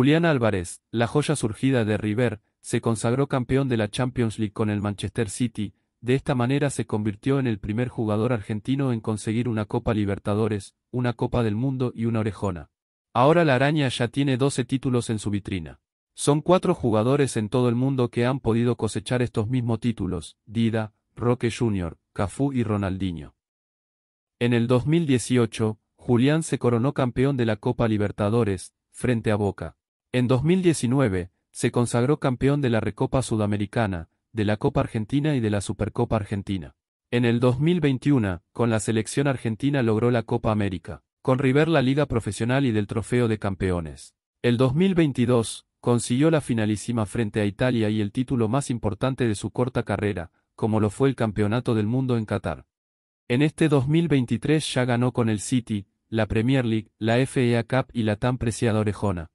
Julián Álvarez, la joya surgida de River, se consagró campeón de la Champions League con el Manchester City, de esta manera se convirtió en el primer jugador argentino en conseguir una Copa Libertadores, una Copa del Mundo y una Orejona. Ahora la araña ya tiene 12 títulos en su vitrina. Son cuatro jugadores en todo el mundo que han podido cosechar estos mismos títulos, Dida, Roque Jr., Cafú y Ronaldinho. En el 2018, Julián se coronó campeón de la Copa Libertadores, frente a Boca. En 2019, se consagró campeón de la Recopa Sudamericana, de la Copa Argentina y de la Supercopa Argentina. En el 2021, con la selección argentina logró la Copa América, con River la Liga Profesional y del Trofeo de Campeones. El 2022, consiguió la finalísima frente a Italia y el título más importante de su corta carrera, como lo fue el Campeonato del Mundo en Qatar. En este 2023 ya ganó con el City, la Premier League, la FEA Cup y la tan preciada Orejona.